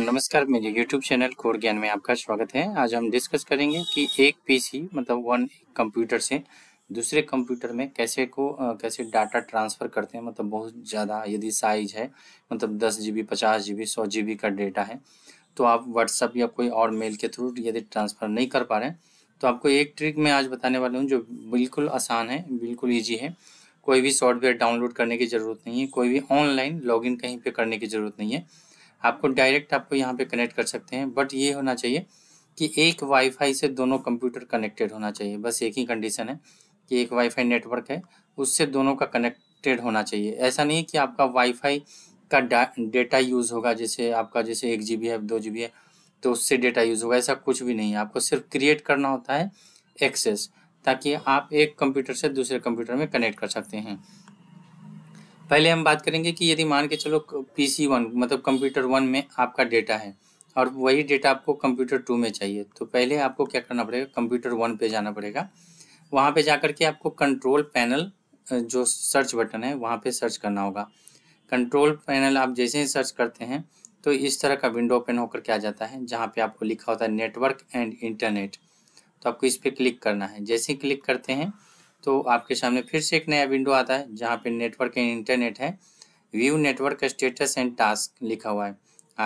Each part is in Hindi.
नमस्कार मेरे YouTube चैनल कोर ज्ञान में आपका स्वागत है आज हम डिस्कस करेंगे कि एक पीसी मतलब वन कंप्यूटर से दूसरे कंप्यूटर में कैसे को कैसे डाटा ट्रांसफ़र करते हैं मतलब बहुत ज़्यादा यदि साइज है मतलब दस जी बी पचास जी बी सौ जी बी का डेटा है तो आप व्हाट्सअप या कोई और मेल के थ्रू यदि ट्रांसफ़र नहीं कर पा रहे हैं तो आपको एक ट्रिक मैं आज बताने वाला हूँ जो बिल्कुल आसान है बिल्कुल ईजी है कोई भी सॉफ्टवेयर डाउनलोड करने की ज़रूरत नहीं है कोई भी ऑनलाइन लॉगिन कहीं पर करने की ज़रूरत नहीं है आपको डायरेक्ट आपको यहाँ पे कनेक्ट कर सकते हैं बट ये होना चाहिए कि एक वाईफाई से दोनों कंप्यूटर कनेक्टेड होना चाहिए बस एक ही कंडीशन है कि एक वाईफाई नेटवर्क है उससे दोनों का कनेक्टेड होना चाहिए ऐसा नहीं है कि आपका वाईफाई का डेटा यूज़ होगा जैसे आपका जैसे एक जी है दो जी है तो उससे डेटा यूज़ होगा ऐसा कुछ भी नहीं है आपको सिर्फ क्रिएट करना होता है एक्सेस ताकि आप एक कंप्यूटर से दूसरे कंप्यूटर में कनेक्ट कर सकते हैं पहले हम बात करेंगे कि यदि मान के चलो पी सी वन मतलब कंप्यूटर वन में आपका डेटा है और वही डेटा आपको कंप्यूटर टू में चाहिए तो पहले आपको क्या करना पड़ेगा कंप्यूटर वन पे जाना पड़ेगा वहाँ पे जाकर के आपको कंट्रोल पैनल जो सर्च बटन है वहाँ पे सर्च करना होगा कंट्रोल पैनल आप जैसे ही सर्च करते हैं तो इस तरह का विंडो ओपन होकर के आ जाता है जहाँ पे आपको लिखा होता है नेटवर्क एंड इंटरनेट तो आपको इस पर क्लिक करना है जैसे ही क्लिक करते हैं तो आपके सामने फिर से एक नया विंडो आता है जहाँ पे नेटवर्क एंड इंटरनेट है view network status and task लिखा हुआ है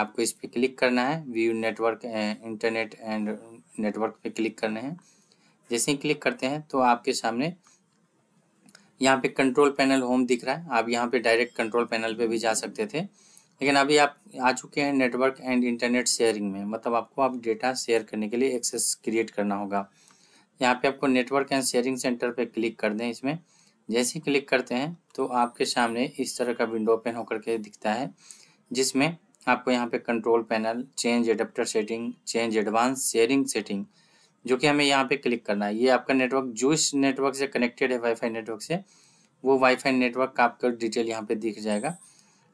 आपको इस पर क्लिक करना है view network internet and network पे क्लिक करने हैं जैसे ही क्लिक करते हैं तो आपके सामने यहाँ पे कंट्रोल पैनल होम दिख रहा है आप यहाँ पे डायरेक्ट कंट्रोल पैनल पे भी जा सकते थे लेकिन अभी आप आ चुके हैं नेटवर्क एंड इंटरनेट शेयरिंग में मतलब आपको आप डेटा शेयर करने के लिए एक्सेस क्रिएट करना होगा यहाँ पे आपको नेटवर्क एंड शेयरिंग सेंटर पे क्लिक कर दें इसमें जैसे क्लिक करते हैं तो आपके सामने इस तरह का विंडो ओपन होकर के दिखता है जिसमें आपको यहाँ पे control panel change adapter setting change advance sharing setting जो कि हमें यहाँ पे क्लिक करना है ये आपका नेटवर्क जो इस नेटवर्क से कनेक्टेड है वाईफाई नेटवर्क से वो वाईफाई नेटवर्क का आपका डिटेल यहाँ पे दिख जाएगा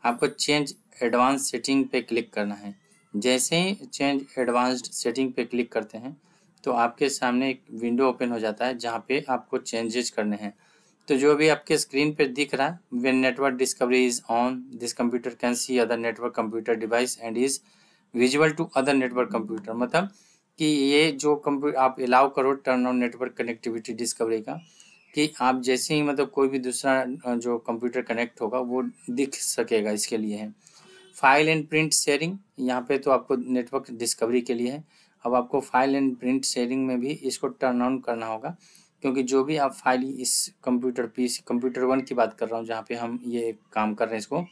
आपको चेंज एडवांस सेटिंग पे क्लिक करना है जैसे ही चेंज एडवांस्ड सेटिंग पे क्लिक करते हैं तो आपके सामने एक विंडो ओपन हो जाता है जहाँ पे आपको चेंजेस करने हैं तो जो भी आपके स्क्रीन पर दिख रहा है when network discovery is on this computer can see other network computer device and is visual to other network computer मतलब कि ये जो कंप्यूटर आप अलाउ करो turn on network connectivity discovery का कि आप जैसे ही मतलब कोई भी दूसरा जो कंप्यूटर कनेक्ट होगा वो दिख सकेगा इसके लिए है फाइल एंड प्रिंट शेयरिंग यहाँ पे तो आपको नेटवर्क डिस्कवरी के लिए है अब आपको फाइल एंड प्रिंट शेयरिंग में भी इसको टर्न ऑन करना होगा क्योंकि जो भी आप फाइल इस कंप्यूटर पीस कंप्यूटर वन की बात कर रहा हूँ जहाँ पे हम ये काम कर रहे हैं इसको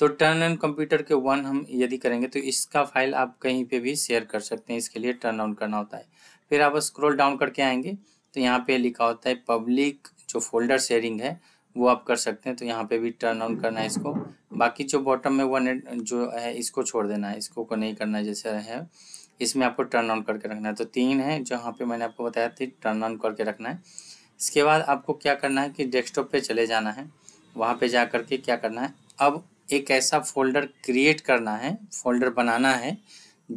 तो टर्न ऑन कंप्यूटर के वन हम यदि करेंगे तो इसका फाइल आप कहीं पे भी शेयर कर सकते हैं इसके लिए टर्न ऑन करना होता है फिर आप स्क्रोल डाउन करके आएंगे तो यहाँ पे लिखा होता है पब्लिक जो फोल्डर शेयरिंग है वो आप कर सकते हैं तो यहाँ पे भी टर्न ऑन करना है इसको बाकी जो बॉटम में वन एट जो है इसको छोड़ देना है इसको को नहीं करना है जैसे है इसमें आपको टर्न ऑन करके रखना है तो तीन है जहाँ पे मैंने आपको बताया थी टर्न ऑन करके रखना है इसके बाद आपको क्या करना है कि डेस्कटॉप पे चले जाना है वहाँ पे जा करके क्या करना है अब एक ऐसा फोल्डर क्रिएट करना है फोल्डर बनाना है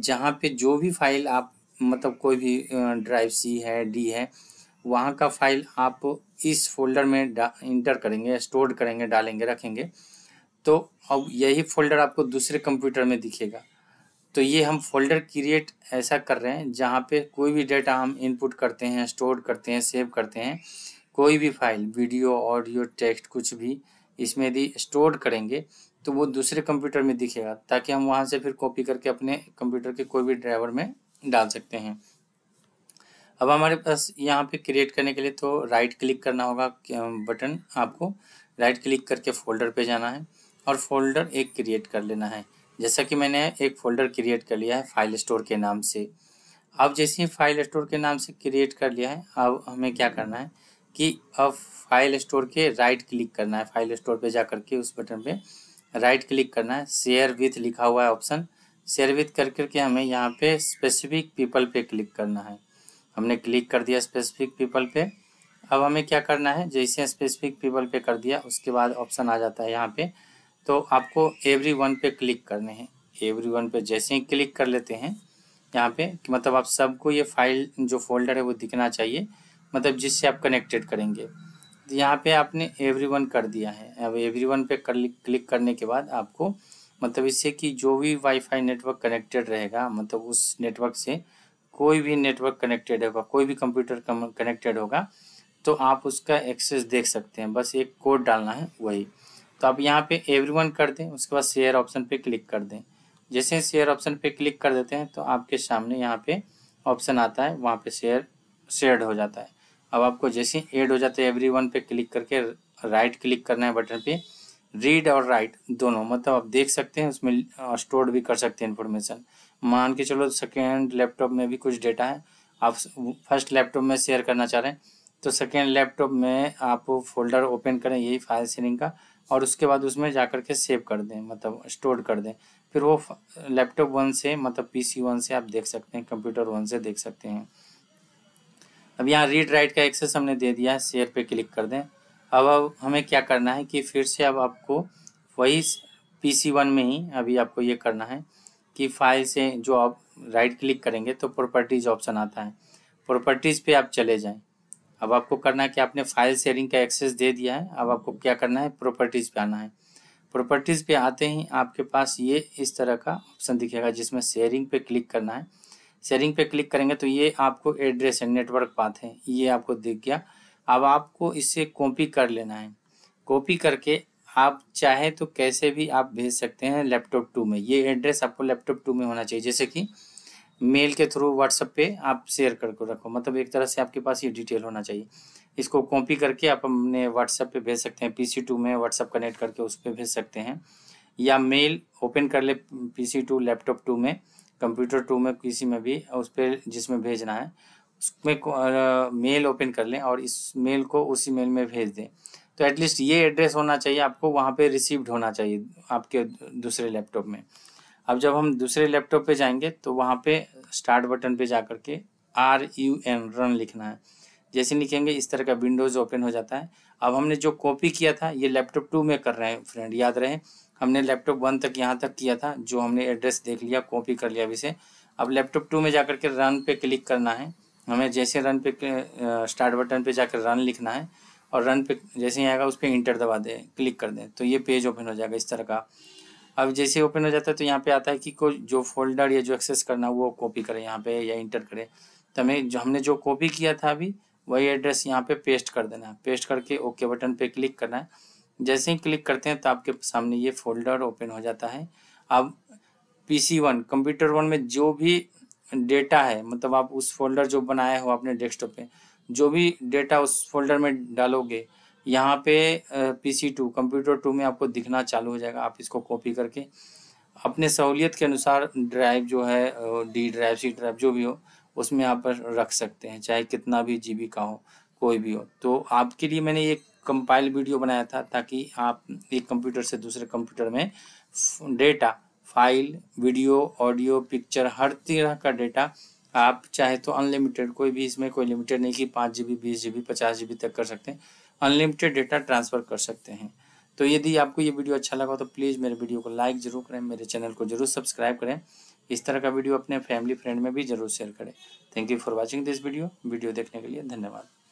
जहाँ पे जो भी फाइल आप मतलब कोई भी ड्राइव सी है डी है वहाँ का फाइल आप इस फोल्डर में इंटर करेंगे स्टोर करेंगे डालेंगे रखेंगे तो अब यही फोल्डर आपको दूसरे कंप्यूटर में दिखेगा तो ये हम फोल्डर क्रिएट ऐसा कर रहे हैं जहाँ पे कोई भी डाटा हम इनपुट करते हैं स्टोर करते हैं सेव करते हैं कोई भी फाइल वीडियो ऑडियो टेक्स्ट कुछ भी इसमें यदि स्टोर करेंगे तो वो दूसरे कंप्यूटर में दिखेगा ताकि हम वहाँ से फिर कॉपी करके अपने कंप्यूटर के कोई भी ड्राइवर में डाल सकते हैं अब हमारे पास यहाँ पे क्रिएट करने के लिए तो राइट क्लिक करना होगा बटन आपको राइट क्लिक करके फोल्डर पे जाना है और फोल्डर एक क्रिएट कर लेना है जैसा कि मैंने एक फ़ोल्डर क्रिएट कर लिया है फाइल स्टोर के नाम से अब जैसे ही फाइल स्टोर के नाम से क्रिएट कर लिया है अब हमें क्या करना है कि अब फाइल स्टोर के राइट क्लिक करना है फाइल स्टोर पे जा करके उस बटन पे राइट क्लिक करना है शेयर विथ लिखा हुआ है ऑप्शन शेयर विथ कर करके हमें यहाँ पे स्पेसिफिक पीपल पे क्लिक करना है हमने क्लिक कर दिया स्पेसिफिक पीपल पे अब हमें क्या करना है जैसे स्पेसिफिक पीपल पे कर दिया उसके बाद ऑप्शन आ जाता है यहाँ पे तो आपको एवरी वन पे क्लिक करने हैं एवरी वन पे जैसे ही क्लिक कर लेते हैं यहाँ पे कि मतलब आप सबको ये फाइल जो फोल्डर है वो दिखना चाहिए मतलब जिससे आप कनेक्टेड करेंगे तो यहाँ पे आपने एवरी वन कर दिया है अब एवरी वन पे क्लिक करने के बाद आपको मतलब इससे कि जो भी वाईफाई नेटवर्क कनेक्टेड रहेगा मतलब उस नेटवर्क से कोई भी नेटवर्क कनेक्टेड होगा कोई भी कंप्यूटर कनेक्टेड होगा तो आप उसका एक्सेस देख सकते हैं बस एक कोड डालना है वही तो आप यहाँ पे एवरीवन कर दें उसके बाद शेयर ऑप्शन पे क्लिक कर दें जैसे शेयर ऑप्शन पे क्लिक कर देते हैं तो आपके सामने यहाँ पे ऑप्शन आता है वहाँ पे शेयर शेयर हो जाता है अब आपको जैसे एड हो जाता है एवरी वन पे क्लिक करके राइट क्लिक करना है बटन पे रीड और राइट दोनों मतलब आप देख सकते हैं उसमें स्टोर भी कर सकते हैं इन्फॉर्मेशन मान के चलो सेकेंड लैपटॉप में भी कुछ डेटा है आप फर्स्ट लैपटॉप में शेयर करना चाह रहे हैं तो सेकेंड लैपटॉप में आप फोल्डर ओपन करें यही फाइल शेयरिंग का और उसके बाद उसमें जा कर के सेव कर दें मतलब स्टोर कर दें फिर वो लैपटॉप वन से मतलब पीसी वन से आप देख सकते हैं कंप्यूटर वन से देख सकते हैं अब यहाँ रीड राइट का एक्सेस हमने दे दिया है शेयर पे क्लिक कर दें अब अब हमें क्या करना है कि फिर से अब आपको वही पी सी वन में ही अभी आपको ये करना है की फाइल से जो आप राइट क्लिक करेंगे तो प्रॉपर्टीज़ ऑप्शन आता है प्रॉपर्टीज़ पे आप चले जाएं अब आपको करना है कि आपने फाइल शेयरिंग का एक्सेस दे दिया है अब आपको क्या करना है प्रॉपर्टीज़ पे आना है प्रॉपर्टीज़ पे आते ही आपके पास ये इस तरह का ऑप्शन दिखेगा जिसमें शेयरिंग पे क्लिक करना है शेयरिंग पे क्लिक करेंगे तो ये आपको एड्रेस है नेटवर्क पाथ है ये आपको दिख गया अब आपको इसे कॉपी कर लेना है कॉपी करके आप चाहे तो कैसे भी आप भेज सकते हैं लैपटॉप टू में ये एड्रेस आपको लैपटॉप टू में होना चाहिए जैसे कि मेल के थ्रू व्हाट्सअप पे आप शेयर करके रखो मतलब एक तरह से आपके पास ये डिटेल होना चाहिए इसको कॉपी करके आप अपने व्हाट्सअप पे भेज सकते हैं पीसी टू में व्हाट्सअप कनेक्ट करके उस पर भेज सकते हैं या मेल ओपन कर ले पी टू लैपटॉप टू में कंप्यूटर टू में किसी में भी उस पर जिसमें भेजना है उसमें मेल ओपन कर लें और इस मेल को उसी मेल में भेज दें तो एटलीस्ट ये एड्रेस होना चाहिए आपको वहाँ पे रिसीव्ड होना चाहिए आपके दूसरे लैपटॉप में अब जब हम दूसरे लैपटॉप पे जाएंगे तो वहाँ पे स्टार्ट बटन पे जा करके आर यू एन रन लिखना है जैसे लिखेंगे इस तरह का विंडोज़ ओपन हो जाता है अब हमने जो कॉपी किया था ये लैपटॉप टू में कर रहे हैं फ्रेंड याद रहे हमने लैपटॉप वन तक यहाँ तक किया था जो हमने एड्रेस देख लिया कॉपी कर लिया अभी से अब लैपटॉप टू में जा के रन पे क्लिक करना है हमें जैसे रन पे स्टार्ट बटन पे जाकर रन लिखना है और रन पे जैसे ही आएगा उस पर इंटर दबा दें क्लिक कर दें तो ये पेज ओपन हो जाएगा इस तरह का अब जैसे ओपन हो जाता है तो यहाँ पे आता है कि कोई जो फोल्डर या जो एक्सेस करना वो कॉपी करें यहाँ पे या इंटर करें तो हमें जो हमने जो कॉपी किया था अभी वही एड्रेस यहाँ पे पेस्ट कर देना है पेस्ट करके ओके बटन पे क्लिक करना है जैसे ही क्लिक करते हैं तो आपके सामने ये फोल्डर ओपन हो जाता है अब P C one computer one में जो भी डेटा है मतलब आप उस फोल्डर जो बनाए हो आपने डेस्कटॉप पे जो भी डेटा उस फोल्डर में डालोगे यहाँ पे P C two computer two में आपको दिखना चालू हो जाएगा आप इसको कॉपी करके अपने सहूलियत के अनुसार ड्राइव जो है डी ड्राइव सी ड्राइव जो भी हो उसमें आप रख सकते हैं चाहे कितना भी जी का हो कोई भी हो तो आपके लिए मैंने ये कंपाइल वीडियो बनाया था ताकि आप एक कंप्यूटर से दूसरे कंप्यूटर में data file video audio picture हर तरह का डेटा आप चाहे तो अनलिमिटेड कोई भी इसमें कोई लिमिटेड नहीं कि पाँच जी बी बीस जी बी पचास जी बी तक कर सकते हैं अनलिमिटेड डेटा ट्रांसफ़र कर सकते हैं तो यदि आपको ये वीडियो अच्छा लगा तो प्लीज़ मेरे वीडियो को लाइक ज़रूर करें मेरे चैनल को ज़रूर सब्सक्राइब करें इस तरह का वीडियो अपने फैमिली फ्रेंड में भी ज़रूर शेयर करें thank you for watching this video video देखने के लिए धन्यवाद